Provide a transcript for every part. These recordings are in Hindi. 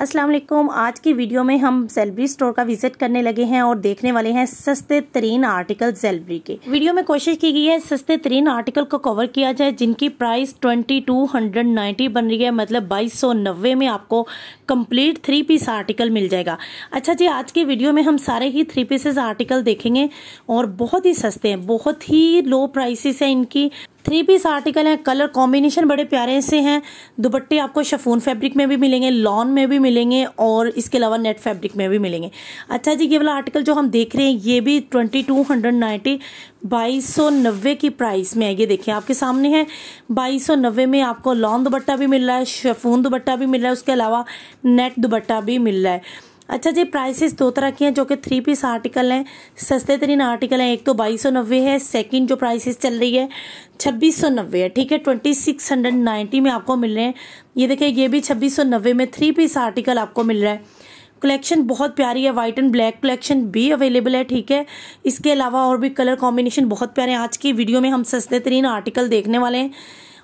अस्सलाम वालेकुम आज की वीडियो में हम सेलब्री स्टोर का विजिट करने लगे हैं और देखने वाले हैं सस्ते तरीन आर्टिकल सेलब्री के वीडियो में कोशिश की गई है सस्ते तरीन आर्टिकल को कवर किया जाए जिनकी price twenty two hundred ninety बन रही है मतलब बाईस सौ नब्बे में आपको कंप्लीट थ्री पीस आर्टिकल मिल जाएगा अच्छा जी आज के वीडियो में हम सारे ही थ्री पीसेज आर्टिकल देखेंगे और बहुत ही सस्ते हैं बहुत ही लो प्राइसेस है इनकी थ्री पीस आर्टिकल है कलर कॉम्बिनेशन बड़े प्यारे से हैं दुपट्टे आपको शफून फैब्रिक में भी मिलेंगे लॉन में भी मिलेंगे और इसके अलावा नेट फैब्रिक में भी मिलेंगे अच्छा जी ये वाला आर्टिकल जो हम देख रहे हैं ये भी ट्वेंटी टू हंड्रेड नाइन्टी बाईस सौ नब्बे की प्राइस में है ये देखिए आपके सामने है बाईस सौ नब्बे में आपको लॉन दुपट्टा भी मिल रहा है शफून दुपट्टा भी मिल रहा है उसके अलावा नेट दुपट्टा भी मिल रहा है अच्छा जी प्राइसेस दो तरह की हैं जो कि थ्री पीस आर्टिकल हैं सस्ते तरीन आर्टिकल हैं एक तो बाईस सौ नब्बे है सेकंड जो प्राइसेस चल रही है छब्बीस सौ नब्बे है ठीक है ट्वेंटी सिक्स हंड्रेड नाइन्टी में आपको मिल रहे हैं ये देखिए ये भी छब्बीस सौ नब्बे में थ्री पीस आर्टिकल आपको मिल रहा है कलेक्शन बहुत प्यारी है वाइट एंड ब्लैक कलेक्शन भी अवेलेबल है ठीक है इसके अलावा और भी कलर कॉम्बिनेशन बहुत प्यारे हैं आज की वीडियो में हम सस्ते तरीन आर्टिकल देखने वाले हैं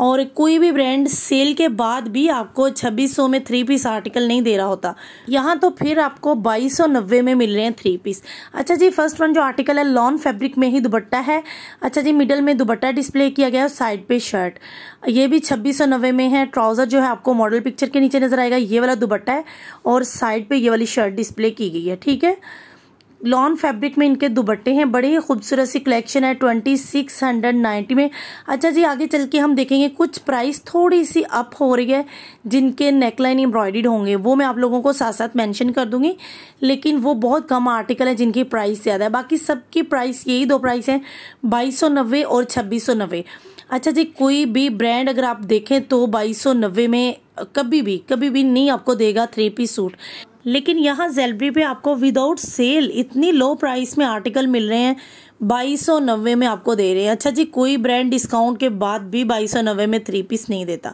और कोई भी ब्रांड सेल के बाद भी आपको 2600 में थ्री पीस आर्टिकल नहीं दे रहा होता यहाँ तो फिर आपको 2290 में मिल रहे हैं थ्री पीस अच्छा जी फर्स्ट वन जो आर्टिकल है लॉन फैब्रिक में ही दुबट्टा है अच्छा जी मिडल में दुबट्टा डिस्प्ले किया गया है साइड पे शर्ट ये भी छब्बीस में है ट्राउज़र जो है आपको मॉडल पिक्चर के नीचे नजर आएगा ये वाला दुबट्टा है और साइड पर ये वाली शर्ट डिस्प्ले की गई है ठीक है लॉन फैब्रिक में इनके दुबट्टे हैं बड़े ही खूबसूरत सी कलेक्शन है ट्वेंटी सिक्स हंड्रेड नाइन्टी में अच्छा जी आगे चल के हम देखेंगे कुछ प्राइस थोड़ी सी अप हो रही है जिनके नेकलाइन एम्ब्रॉयडर्ड होंगे वो मैं आप लोगों को साथ साथ मैंशन कर दूंगी लेकिन वो बहुत कम आर्टिकल है जिनकी प्राइस ज़्यादा है बाकी सबकी प्राइस यही दो प्राइस हैं बाईस और छब्बीस अच्छा जी कोई भी ब्रांड अगर आप देखें तो बाईस में कभी भी कभी भी नहीं आपको देगा थ्री पीस सूट लेकिन यहाँ जेलब्री पे आपको विदाउट सेल इतनी लो प्राइस में आर्टिकल मिल रहे हैं बाईस सौ नब्बे में आपको दे रहे हैं अच्छा जी कोई ब्रांड डिस्काउंट के बाद भी बाईस सौ नब्बे में थ्री पीस नहीं देता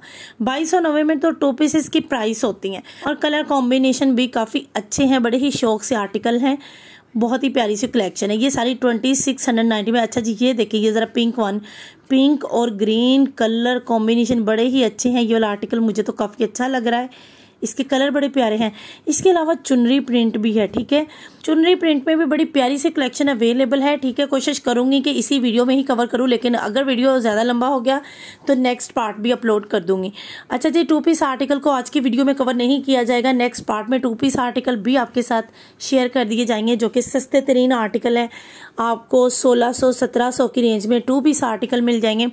बाईस सौ नब्बे में तो टू पीसेस की प्राइस होती हैं और कलर कॉम्बिनेशन भी काफ़ी अच्छे हैं बड़े ही शौक से आर्टिकल हैं बहुत ही प्यारी सी कलेक्शन है ये सारी ट्वेंटी सिक्स हंड्रेड नाइन्टी में अच्छा जी ये देखिए ये ज़रा पिंक वन पिंक और ग्रीन कलर कॉम्बिनेशन बड़े ही अच्छे हैं ये वाला आर्टिकल मुझे तो काफ़ी अच्छा लग रहा है इसके कलर बड़े प्यारे हैं इसके अलावा चुनरी प्रिंट भी है ठीक है चुनरी प्रिंट में भी बड़ी प्यारी सी कलेक्शन अवेलेबल है ठीक है कोशिश करूंगी कि इसी वीडियो में ही कवर करूं लेकिन अगर वीडियो ज़्यादा लंबा हो गया तो नेक्स्ट पार्ट भी अपलोड कर दूंगी अच्छा जी टू पीस आर्टिकल को आज की वीडियो में कवर नहीं किया जाएगा नेक्स्ट पार्ट में टू पीस आर्टिकल भी आपके साथ शेयर कर दिए जाएंगे जो कि सस्ते तरीन आर्टिकल है आपको सोलह सौ की रेंज में टू पीस आर्टिकल मिल जाएंगे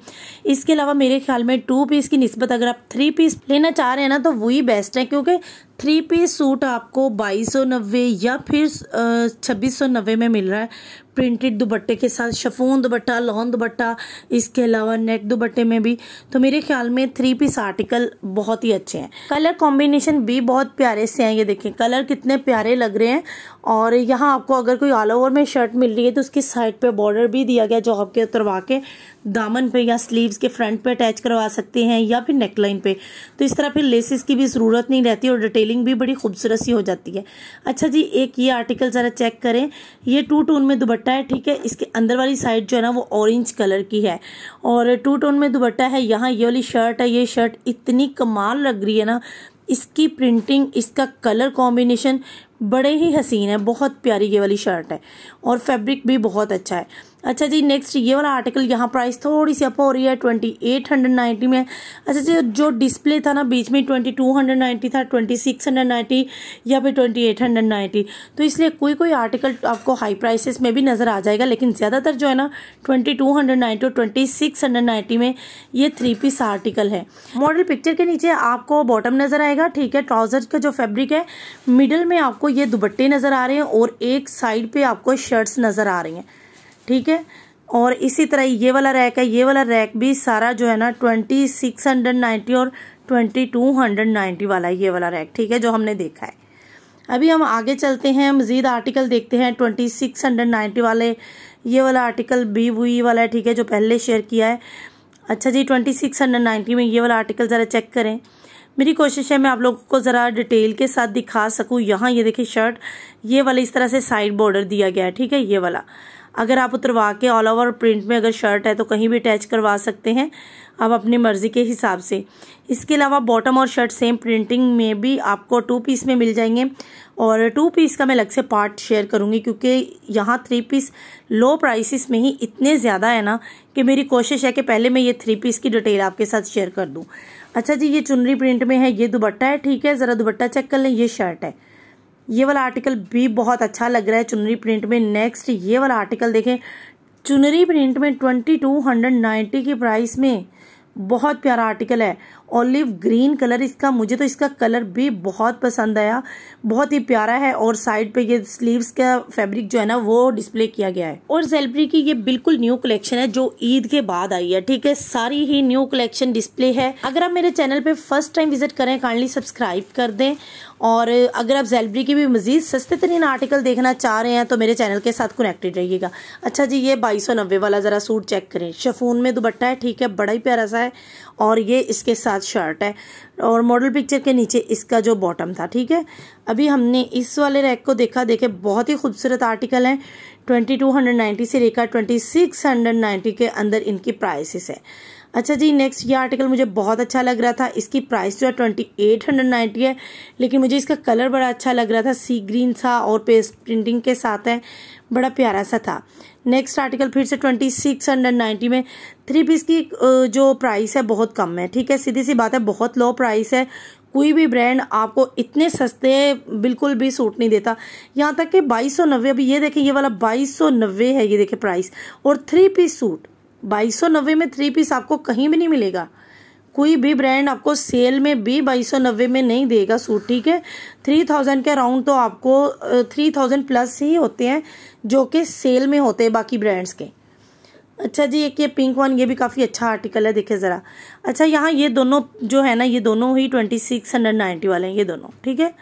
इसके अलावा मेरे ख्याल में टू पीस की नस्बत अगर आप थ्री पीस लेना चाह रहे हैं ना तो वही बेस्ट है क्योंकि ओके थ्री पीस सूट आपको बाईस सौ नब्बे या फिर छब्बीस सौ नब्बे में मिल रहा है प्रिंटेड दुपट्टे के साथ शफून दुपट्टा लॉन दुपट्टा इसके अलावा नेट दुपट्टे में भी तो मेरे ख्याल में थ्री पीस आर्टिकल बहुत ही अच्छे हैं कलर कॉम्बिनेशन भी बहुत प्यारे से हैं ये देखें कलर कितने प्यारे लग रहे हैं और यहाँ आपको अगर कोई ऑल ओवर में शर्ट मिल रही है तो उसकी साइड पर बॉर्डर भी दिया गया जो आपके उतरवा के दामन पे या स्लीव्स के फ्रंट पे अटैच करवा सकते हैं या फिर नेकलाइन पे तो इस तरह फिर लेसेस की भी ज़रूरत नहीं नहीं रहती और डिटेलिंग भी बड़ी खूबसूरत सी हो जाती है अच्छा जी एक ये आर्टिकल ज़रा चेक करें ये टू टोन में दुबट्टा है ठीक है इसके अंदर वाली साइड जो है ना वो ऑरेंज कलर की है और टू टोन में दुबट्टा है यहाँ ये वाली शर्ट है ये शर्ट इतनी कमाल लग रही है ना इसकी प्रिंटिंग इसका कलर कॉम्बिनेशन बड़े ही हसीन है बहुत प्यारी ये वाली शर्ट है और फैब्रिक भी बहुत अच्छा है अच्छा जी नेक्स्ट ये वाला आर्टिकल यहाँ प्राइस थोड़ी सी अप हो रही है ट्वेंटी एट हंड्रेड नाइन्टी में अच्छा जी जो डिस्प्ले था ना बीच में ट्वेंटी टू हंड्रेड नाइन्टी था ट्वेंटी सिक्स हंड्रेड नाइन्टी या फिर ट्वेंटी एट हंड्रेड नाइन्टी तो इसलिए कोई कोई आर्टिकल आपको हाई प्राइसेस में भी नज़र आ जाएगा लेकिन ज़्यादातर जो है ना ट्वेंटी टू हंड्रेड नाइन्टी और ट्वेंटी सिक्स हंड्रेड नाइन्टी में ये थ्री पीस आर्टिकल है मॉडल पिक्चर के नीचे आपको बॉटम नज़र आएगा ठीक है ट्राउज़र का जो फैब्रिक है मिडल में आपको ये दुबट्टे नज़र आ रहे हैं और एक साइड पे आपको शर्ट्स नज़र आ रही हैं ठीक है और इसी तरह ये वाला रैक है ये वाला रैक भी सारा जो है ना ट्वेंटी सिक्स हंड्रेड नाइन्टी और ट्वेंटी टू हंड्रेड नाइन्टी वाला ये वाला रैक ठीक है जो हमने देखा है अभी हम आगे चलते हैं मज़ीद आर्टिकल देखते हैं ट्वेंटी सिक्स हंड्रेड नाइन्टी वाले ये वाला आर्टिकल बी वी वाला है ठीक है जो पहले शेयर किया है अच्छा जी ट्वेंटी सिक्स हंड्रेड नाइन्टी में ये वाला आर्टिकल ज़रा चेक करें मेरी कोशिश है मैं आप लोगों को ज़रा डिटेल के साथ दिखा सकूँ यहाँ ये देखिए शर्ट ये वाला इस तरह से साइड बॉर्डर दिया गया है ठीक है ये वाला अगर आप उतरवा के ऑल ओवर प्रिंट में अगर शर्ट है तो कहीं भी अटैच करवा सकते हैं आप अपनी मर्ज़ी के हिसाब से इसके अलावा बॉटम और शर्ट सेम प्रिंटिंग में भी आपको टू पीस में मिल जाएंगे और टू पीस का मैं अलग से पार्ट शेयर करूँगी क्योंकि यहाँ थ्री पीस लो प्राइसेस में ही इतने ज़्यादा है ना कि मेरी कोशिश है कि पहले मैं ये थ्री पीस की डिटेल आपके साथ शेयर कर दूँ अच्छा जी ये चुनरी प्रिंट में है ये दुबट्टा है ठीक है ज़रा दुबट्टा चेक कर लें ये शर्ट है ये वाला आर्टिकल भी बहुत अच्छा लग रहा है चुनरी प्रिंट में नेक्स्ट ये वाला आर्टिकल देखें चुनरी प्रिंट में ट्वेंटी टू हंड्रेड नाइन्टी की प्राइस में बहुत प्यारा आर्टिकल है ऑलिव ग्रीन कलर इसका मुझे तो इसका कलर भी बहुत पसंद आया बहुत ही प्यारा है और साइड पे ये स्लीव्स का फैब्रिक जो है ना वो डिस्प्ले किया गया है और जेलब्री की ये बिल्कुल न्यू कलेक्शन है जो ईद के बाद आई है ठीक है सारी ही न्यू कलेक्शन डिस्प्ले है अगर आप मेरे चैनल पे फर्स्ट टाइम विजिट करें काइंडली सब्सक्राइब कर दें और अगर आप जेलब्री की भी मजीद सस्ते तरीन आर्टिकल देखना चाह रहे हैं तो मेरे चैनल के साथ कनेक्टेड रहिएगा अच्छा जी ये बाईस वाला ज़रा सूट चेक करें शफून में दुबट्टा है ठीक है बड़ा ही प्यारा सा है और ये इसके साथ साथ शर्ट है और मॉडल पिक्चर के नीचे इसका जो बॉटम था ठीक है अभी हमने इस वाले रैक को देखा देखे बहुत ही खूबसूरत आर्टिकल है 2290 से लेकर 2690 के अंदर इनकी प्राइसेस है अच्छा जी नेक्स्ट ये आर्टिकल मुझे बहुत अच्छा लग रहा था इसकी प्राइस जो है ट्वेंटी एट हंड्रेड नाइन्टी है लेकिन मुझे इसका कलर बड़ा अच्छा लग रहा था सी ग्रीन सा और पेस्ट प्रिंटिंग के साथ है बड़ा प्यारा सा था नेक्स्ट आर्टिकल फिर से ट्वेंटी सिक्स हंड्रेड नाइन्टी में थ्री पीस की जो प्राइस है बहुत कम है ठीक है सीधी सी बात है बहुत लो प्राइस है कोई भी ब्रांड आपको इतने सस्ते बिल्कुल भी सूट नहीं देता यहाँ तक कि बाईस सौ नब्बे अभी ये देखें ये वाला बाईस सौ नब्बे है ये देखें प्राइस और थ्री पीस सूट बाईस सौ नब्बे में थ्री पीस आपको कहीं भी नहीं मिलेगा कोई भी ब्रांड आपको सेल में भी बाईस सौ नब्बे में नहीं देगा सूट ठीक है थ्री थाउजेंड के अराउंड तो आपको थ्री थाउजेंड प्लस ही होते हैं जो कि सेल में होते हैं बाकी ब्रांड्स के अच्छा जी एक ये पिंक वन ये भी काफ़ी अच्छा आर्टिकल है देखे ज़रा अच्छा यहाँ ये दोनों जो है ना ये दोनों ही ट्वेंटी सिक्स हंड्रेड नाइन्टी वाले हैं ये दोनों ठीक है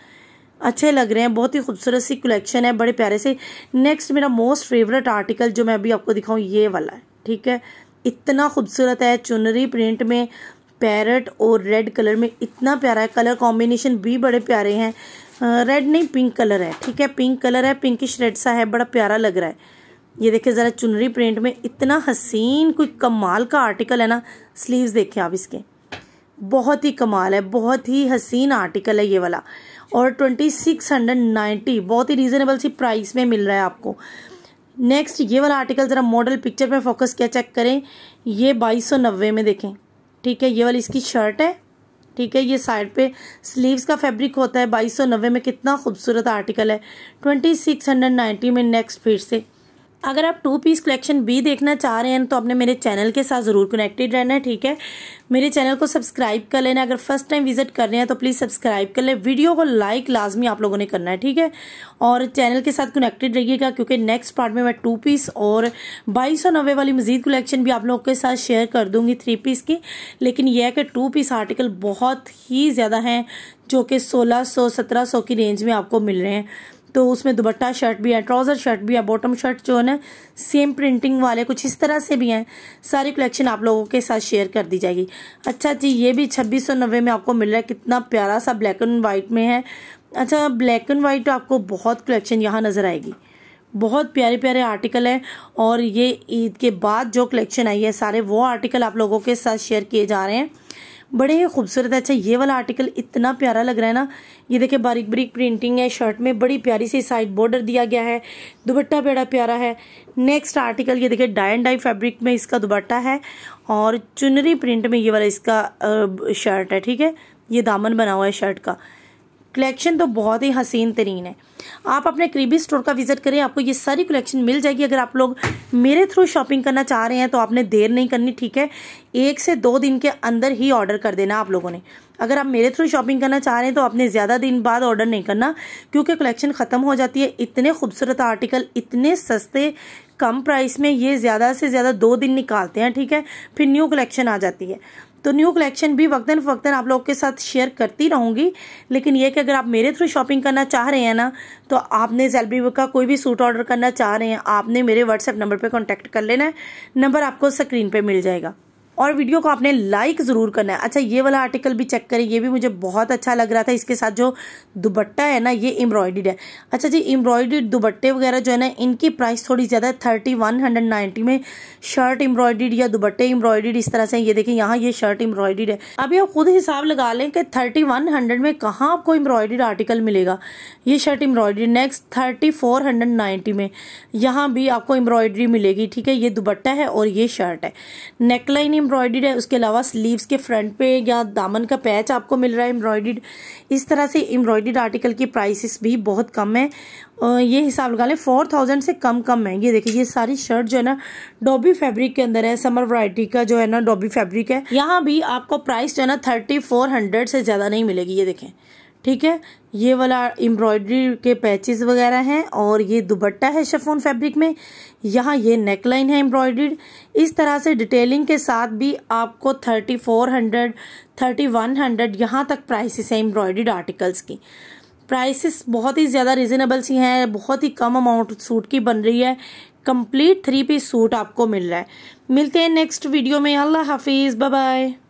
अच्छे लग रहे हैं बहुत ही खूबसूरत सी कलेक्शन है बड़े प्यारे से नेक्स्ट मेरा मोस्ट फेवरेट आर्टिकल जो मैं अभी आपको दिखाऊँ ये वाला है ठीक है इतना खूबसूरत है चुनरी प्रिंट में पैरट और रेड कलर में इतना प्यारा है कलर कॉम्बिनेशन भी बड़े प्यारे हैं रेड नहीं पिंक कलर है ठीक है पिंक कलर है पिंकिश रेड सा है बड़ा प्यारा लग रहा है ये देखिए ज़रा चुनरी प्रिंट में इतना हसीन कोई कमाल का आर्टिकल है ना स्लीव्स देखें आप इसके बहुत ही कमाल है बहुत ही हसीन आर्टिकल है ये वाला और ट्वेंटी सिक्स हंड्रेड नाइन्टी बहुत ही रीज़नेबल सी प्राइस में मिल रहा है आपको नेक्स्ट ये वाला आर्टिकल ज़रा मॉडल पिक्चर पे फोकस किया चेक करें ये बाईस सौ नब्बे में देखें ठीक है ये वाली इसकी शर्ट है ठीक है ये साइड पे स्लीव्स का फैब्रिक होता है बाईस सौ नब्बे में कितना खूबसूरत आर्टिकल है ट्वेंटी सिक्स हंड्रेड नाइन्टी में नेक्स्ट फिर से अगर आप टू पीस कलेक्शन भी देखना चाह रहे हैं तो आपने मेरे चैनल के साथ ज़रूर कनेक्टेड रहना है ठीक है मेरे चैनल को सब्सक्राइब कर लेना अगर फर्स्ट टाइम विजिट कर रहे हैं तो प्लीज़ सब्सक्राइब कर ले वीडियो को लाइक लाजमी आप लोगों ने करना है ठीक है और चैनल के साथ कनेक्टेड रहिएगा क्योंकि नेक्स्ट पार्ट में मैं टू पीस और बाईस सौ नब्बे वाली मजीद कलेक्शन भी आप लोगों के साथ शेयर कर दूंगी थ्री पीस की लेकिन यह है कि टू पीस आर्टिकल बहुत ही ज़्यादा हैं जो कि सोलह सौ सत्रह सौ की रेंज में आपको मिल रहे हैं तो उसमें दुबट्टा शर्ट भी है ट्राउज़र शर्ट भी है बॉटम शर्ट जो है ना सेम प्रिंटिंग वाले कुछ इस तरह से भी हैं सारी कलेक्शन आप लोगों के साथ शेयर कर दी जाएगी अच्छा जी ये भी छब्बीस सौ नब्बे में आपको मिल रहा है कितना प्यारा सा ब्लैक एंड वाइट में है अच्छा ब्लैक एंड वाइट आपको बहुत कलेक्शन यहाँ नज़र आएगी बहुत प्यारे प्यारे आर्टिकल हैं और ये ईद के बाद जो कलेक्शन आई है सारे वो आर्टिकल आप लोगों के साथ शेयर किए जा रहे हैं बड़े ही खूबसूरत अच्छा ये वाला आर्टिकल इतना प्यारा लग रहा है ना ये देखे बारीक बारीक प्रिंटिंग है शर्ट में बड़ी प्यारी सी साइड बॉर्डर दिया गया है दुबट्टा बड़ा प्यारा है नेक्स्ट आर्टिकल ये देखे डाई एंड डाई फैब्रिक में इसका दुबट्टा है और चुनरी प्रिंट में ये वाला इसका शर्ट है ठीक है ये दामन बना हुआ है शर्ट का कलेक्शन तो बहुत ही हसीन तरीन है आप अपने करीबी स्टोर का विज़िट करें आपको ये सारी कलेक्शन मिल जाएगी अगर आप लोग मेरे थ्रू शॉपिंग करना चाह रहे हैं तो आपने देर नहीं करनी ठीक है एक से दो दिन के अंदर ही ऑर्डर कर देना आप लोगों ने अगर आप मेरे थ्रू शॉपिंग करना चाह रहे हैं तो आपने ज़्यादा दिन बाद ऑर्डर नहीं करना क्योंकि कलेक्शन ख़त्म हो जाती है इतने खूबसूरत आर्टिकल इतने सस्ते कम प्राइस में ये ज़्यादा से ज़्यादा दो दिन निकालते हैं ठीक है फिर न्यू कलेक्शन आ जाती है तो न्यू कलेक्शन भी वक्ता फ़वक्ता आप लोगों के साथ शेयर करती रहूँगी लेकिन ये कि अगर आप मेरे थ्रू शॉपिंग करना चाह रहे हैं ना तो आपने जेलबी का कोई भी सूट ऑर्डर करना चाह रहे हैं आपने मेरे व्हाट्सएप नंबर पर कॉन्टैक्ट कर लेना है नंबर आपको स्क्रीन पर मिल जाएगा और वीडियो को आपने लाइक ज़रूर करना है अच्छा ये वाला आर्टिकल भी चेक करें ये भी मुझे बहुत अच्छा लग रहा था इसके साथ जो दुबट्टा है ना ये एम्ब्रॉयडेड है अच्छा जी एम्ब्रॉयडेड दुबट्टे वगैरह जो है ना इनकी प्राइस थोड़ी ज़्यादा है थर्टी वन हंड्रेड नाइन्टी में शर्ट एम्ब्रॉयडेड या दुबट्टे एम्ब्रॉयडेड इस तरह से ये देखें यहाँ ये शर्ट एम्ब्रॉयडेड है अभी आप खुद हिसाब लगा लें कि थर्टी वन हंड्रेड में कहाँ आपको एम्ब्रॉयड आर्टिकल मिलेगा ये shirt embroidery next thirty four hundred ninety में यहाँ भी आपको एम्ब्रॉयडरी मिलेगी ठीक है ये दुबट्टा है और ये शर्ट है नेकलाइन एम्ब्रॉयडेड है उसके अलावा स्लीव्स के फ्रंट पे या दामन का पैच आपको मिल रहा है एम्ब्रॉयडेड इस तरह से एम्ब्रॉयडेड आर्टिकल की प्राइसेस भी बहुत कम है ये हिसाब लगा लें फोर थाउजेंड से कम कम है ये देखिए ये सारी शर्ट जो है ना डोबी फैब्रिक के अंदर है समर वरायटी का जो है ना डोबी फैब्रिक है यहाँ भी आपको प्राइस जो है ना थर्टी फोर हंड्रेड से ज़्यादा नहीं मिलेगी ये देखें ठीक है ये वाला एम्ब्रॉयडरी के पैचेस वगैरह हैं और ये दुबट्टा है शफोन फैब्रिक में यहाँ ये नेकलाइन है एम्ब्रॉयड्रीड इस तरह से डिटेलिंग के साथ भी आपको thirty four hundred thirty one hundred यहाँ तक प्राइसेस हैं एम्ब्रॉयड्रीड आर्टिकल्स की प्राइसेस बहुत ही ज़्यादा रिजनेबल सी हैं बहुत ही कम अमाउंट सूट की बन रही है कम्प्लीट थ्री पीस सूट आपको मिल रहा है मिलते हैं नेक्स्ट वीडियो में अल्लाह हाफिज़ बाय